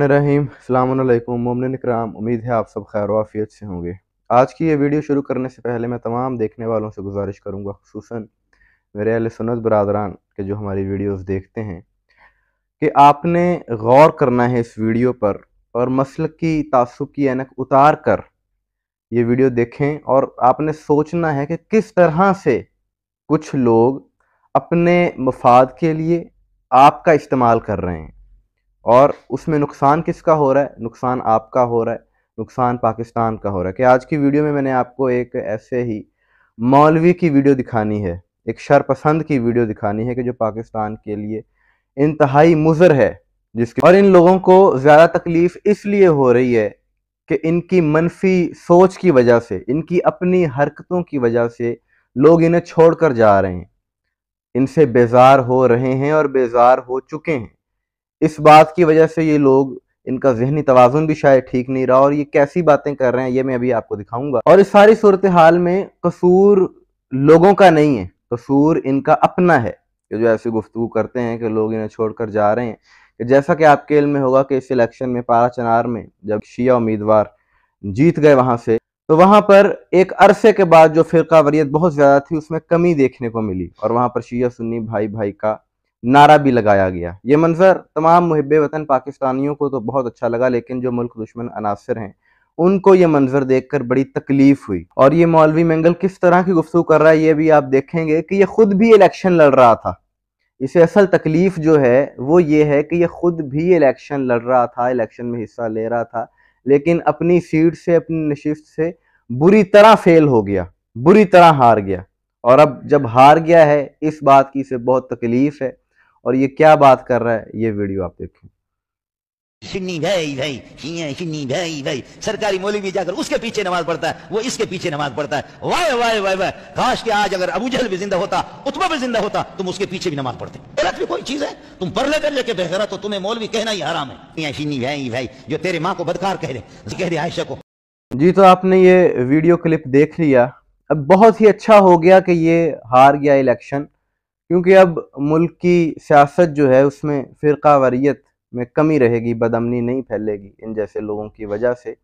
रहीम अल्लाम मुमन कराम उम्मीद है आप सब खैर वाफियत से होंगे आज की ये वीडियो शुरू करने से पहले मैं तमाम देखने वालों से गुजारिश करूँगा खूस मेरे अल सुनत बरदरान के जो हमारी वीडियोज़ देखते हैं कि आपने गौर करना है इस वीडियो पर और मसल की तसुब की एनक उतार कर ये वीडियो देखें और आपने सोचना है कि किस तरह से कुछ लोग अपने मफाद के लिए आपका इस्तेमाल कर रहे हैं और उसमें नुकसान किसका हो रहा है नुकसान आपका हो रहा है नुकसान पाकिस्तान का हो रहा है कि आज की वीडियो में मैंने आपको एक ऐसे ही मौलवी की वीडियो दिखानी है एक शरपसंद की वीडियो दिखानी है कि जो पाकिस्तान के लिए इंतहाई मुजर है जिसके और इन लोगों को ज़्यादा तकलीफ़ इसलिए हो रही है कि इनकी मनफी सोच की वजह से इनकी अपनी हरकतों की वजह से लोग इन्हें छोड़कर जा रहे हैं इनसे बेजार हो रहे हैं और बेजार हो चुके हैं इस बात की वजह से ये लोग इनका जहनी तोज़ुन भी शायद ठीक नहीं रहा और ये कैसी बातें कर रहे हैं ये मैं अभी आपको दिखाऊंगा और इस सारी सूरत हाल में कसूर लोगों का नहीं है कसूर इनका अपना है कि जो ऐसी गुफ्तु करते हैं कि लोग इन्हें छोड़कर जा रहे हैं कि जैसा कि आपके इल में होगा कि इस इलेक्शन में पारा चनार में जब शिया उम्मीदवार जीत गए वहां से तो वहां पर एक अरसे के बाद जो फिर वरीत बहुत ज्यादा थी उसमें कमी देखने को मिली और वहां पर शिया सुन्नी भाई भाई का नारा भी लगाया गया ये मंजर तमाम मुहब वतन पाकिस्तानियों को तो बहुत अच्छा लगा लेकिन जो मुल्क दुश्मन अनासर हैं उनको ये मंजर देखकर बड़ी तकलीफ हुई और ये मौलवी मंगल किस तरह की गुफ्तु कर रहा है ये भी आप देखेंगे कि ये खुद भी इलेक्शन लड़ रहा था इसे असल तकलीफ जो है वो ये है कि ये खुद भी इलेक्शन लड़ रहा था इलेक्शन में हिस्सा ले रहा था लेकिन अपनी सीट से अपनी नशिस्त से बुरी तरह फेल हो गया बुरी तरह हार गया और अब जब हार गया है इस बात की से बहुत तकलीफ है और ये क्या बात कर रहा है ये वीडियो आप देखें सिन्नी भाई भाई सिन्नी भाई भाई सरकारी मोली भी जाकर उसके पीछे नमाज पढ़ता है वो इसके पीछे नमाज पढ़ता है वाह वाह वाह वाह काश के आज अगर अबू जहल भी जिंदा होता उतबा भी जिंदा होता तुम उसके पीछे भी नमाज पढ़ते गलत भी कोई चीज है तुम पढ़ ले कर लेके बेहरा तो तुम्हें मौलवी कहना ही हराम है सिन्नी भाई भाई जो तेरे माँ को बदकार कह दे कह दे आयशा को जी तो आपने ये वीडियो क्लिप देख लिया अब बहुत ही अच्छा हो गया कि ये हार गया इलेक्शन क्योंकि अब मुल्क की सियासत जो है उसमें फ़िरका वरीत में कमी रहेगी बदमनी नहीं फैलेगी इन जैसे लोगों की वजह से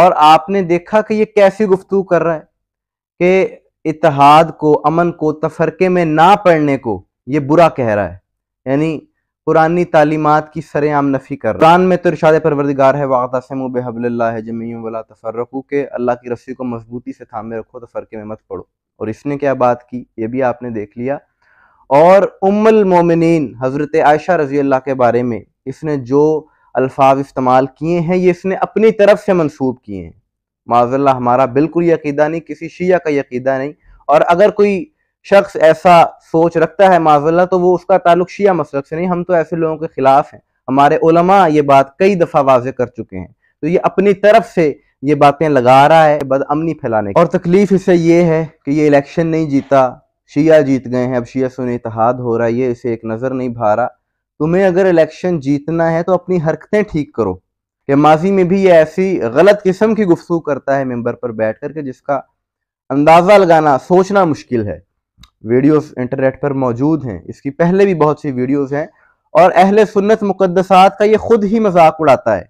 और आपने देखा कि ये कैसी गुफ्तु कर रहा है कि इतिहाद को अमन को तफरके में ना पड़ने को ये बुरा कह रहा है यानी पुरानी तालीमत की सरेआम नफ़ी कर कुरान में तो इरशाद परवरदिगार है से वाकसम बेहबल्ला है जमी वाला तफरकू के अल्लाह की रस्सी को मजबूती से थामे रखो तो तफरके में मत पड़ो और इसने क्या बात की ये भी आपने देख लिया और उमल मोमिन हज़रत आयशा रजी अल्लाह के बारे में इसने जो अल्फाज इस्तेमाल किए हैं ये इसने अपनी तरफ से मनसूब किए हैं माजल्ला हमारा बिल्कुल यकीदा नहीं किसी शिया का यकीदा नहीं और अगर कोई शख्स ऐसा सोच रखता है माजल्ला तो वो उसका ताल्लुक शिया मसलक से नहीं हम तो ऐसे लोगों के खिलाफ हैं हमारे उलमा ये बात कई दफ़ा वाजे कर चुके हैं तो ये अपनी तरफ से ये बातें लगा रहा है बदअमनी फैलाने और तकलीफ इसे ये है कि ये इलेक्शन नहीं जीता शिया जीत गए हैं अब शिया सुन इतिहाद हो रहा है ये इसे एक नज़र नहीं भा रहा तुम्हें अगर इलेक्शन जीतना है तो अपनी हरकतें ठीक करो या माजी में भी ये ऐसी गलत किस्म की गुफ्तु करता है मेंबर पर बैठ करके जिसका अंदाज़ा लगाना सोचना मुश्किल है वीडियोस इंटरनेट पर मौजूद हैं इसकी पहले भी बहुत सी वीडियोस हैं और अहले सुन्नत मुकदसात का ये खुद ही मजाक उड़ाता है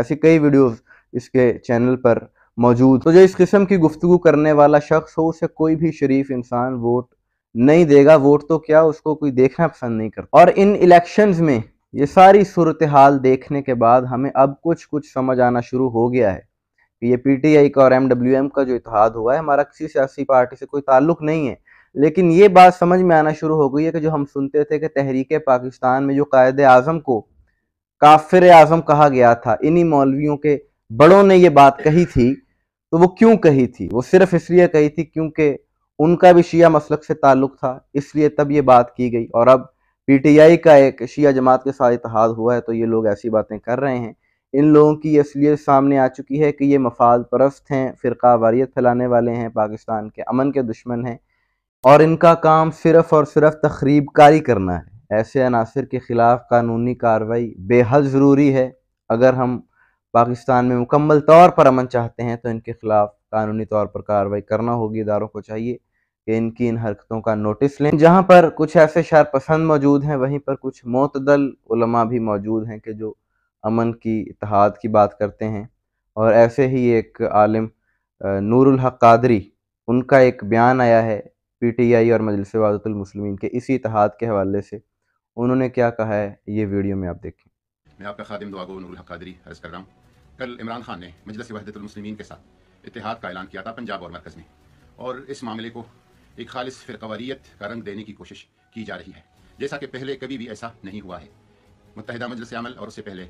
ऐसी कई वीडियोस इसके चैनल पर मौजूद तो जो इस किस्म की गुफ्तु करने वाला शख्स हो उसे कोई भी शरीफ इंसान वोट नहीं देगा वोट तो क्या उसको कोई देखना पसंद नहीं करता और इन इलेक्शन में ये सारी सूरत हाल देखने के बाद हमें अब कुछ कुछ समझ आना शुरू हो गया है कि ये पीटीआई का और एमडब्ल्यूएम का जो इतिहाद हुआ है हमारा किसी सियासी पार्टी से कोई ताल्लुक नहीं है लेकिन ये बात समझ में आना शुरू हो गई है कि जो हम सुनते थे कि तहरीक पाकिस्तान में जो कायद अजम को काफिर आजम कहा गया था इन्हीं मौलवियों के बड़ों ने ये बात कही थी तो वो क्यों कही थी वो सिर्फ इसलिए कही थी क्योंकि उनका भी शिया मसलक से ताल्लुक था इसलिए तब ये बात की गई और अब पीटीआई का एक शिया जमात के साथ इतिहाद हुआ है तो ये लोग ऐसी बातें कर रहे हैं इन लोगों की असलियत सामने आ चुकी है कि ये मफाद परस्त हैं फ़िरका वारियत फैलाने वाले हैं पाकिस्तान के अमन के दुश्मन हैं और इनका काम सिर्फ़ और सिर्फ़ तखरीब कारी करना है ऐसे अनासर के ख़िलाफ़ कानूनी कार्रवाई बेहद ज़रूरी है अगर हम पाकिस्तान में मुकम्मल तौर पर अमन चाहते हैं तो इनके ख़िलाफ़ कानूनी तौर पर कार्रवाई करना होगी इदारों को चाहिए कि इनकी इन हरकतों का नोटिस लें जहाँ पर कुछ ऐसे पसंद मौजूद हैं वहीं पर कुछ मतदल भी मौजूद हैं कि जो अमन की इतिहाद की बात करते हैं और ऐसे ही एक आलिम नूरुल हक कादरी उनका एक बयान आया है पी टी आई और मजलिस वादतुलमसलमिन के इसी इतिहाद के हवाले से उन्होंने क्या कहा है ये वीडियो में आप देखें मैं आपका खादिम दुआ नूरुल अर्ज़ कर रहा हूँ कल इमरान खान ने मजलिस वहदतमसलमिन के साथ इतिहाद का ऐलान किया था पंजाब और मरकज़ में और इस मामले को एक खालिश फ़िरकवारीत का रंग देने की कोशिश की जा रही है जैसा कि पहले कभी भी ऐसा नहीं हुआ है मुतहदा मजलिस अमल और उससे पहले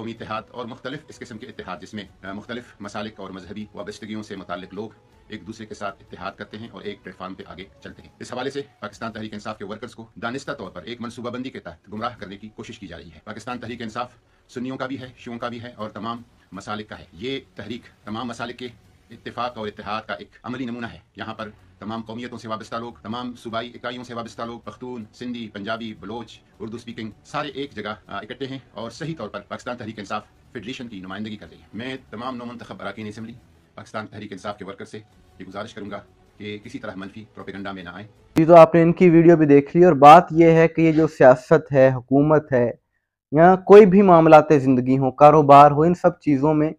कौमी इतिहाद और मुख्तलिफ इस किस्म के इतिहाद जिसमें मुख्तलिफ मसालिक और मजहबी वाबस्तगियों से मुतल लोग एक दूसरे के साथ इतिहाद करते हैं और एक प्लेटफॉर्म पे आगे चलते हैं इस हवाले से पाकिस्तान तहरीक इंसाफ के वर्कर्स को दानिस्ता तौर पर एक मनसूबाबंदी के तहत गुमराह करने की कोशिश की जा रही है पाकिस्तान तहरीक इंसाफ सुनियों का भी है शियों का भी है और तमाम मसालिक का है ये तहरीक तमाम मसालिक के इतफाक और इतिहाद का एक अमली नमूना है यहाँ पर तमाम कौमियतों से वाबस्ता लोग तमाम सूबाई इकाइयों से वाबस्ता लोग पख्तून सिंधी पंजाबी बलोच उर्दू स्पीकिंग सारे एक जगह इकट्ठे हैं और सही तौर पर पाकिस्तान तहरीक इंसाफ फेडरेशन की नुमाइंदगी कर रही है मैं तमाम नौ मंतखब अरकान इसम्बली पाकिस्तान तहरीक इंसाफ के वर्कर से ये गुजारिश करूंगा कि किसी तरह मनफी प्रोपेगेंडा में ना आए जी तो आपने इनकी वीडियो भी देख ली और बात यह है कि ये जो सियासत है हुकूमत है या कोई भी मामलाते ज़िंदगी हो कारोबार हो इन सब चीज़ों में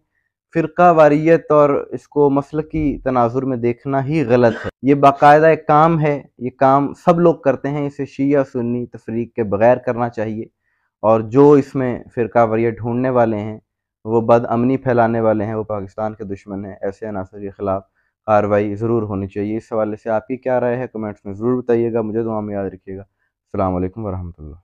फ़िरका वारियत और इसको मसल की तनाजुर में देखना ही गलत है ये बाकायदा एक काम है ये काम सब लोग करते हैं इसे शिया सुन्नी तफरीक के बगैर करना चाहिए और जो इसमें फ़िरका वारियत ढूंढने वाले हैं वो बदअमनी फैलाने वाले हैं वो पाकिस्तान के दुश्मन हैं ऐसे अनासर के ख़िलाफ़ कार्रवाई ज़रूर होनी चाहिए इस हवाले से आपकी क्या राय है कमेंट्स में ज़रूर बताइएगा मुझे दुआ में याद रखिएगा अल्लाम वरहमल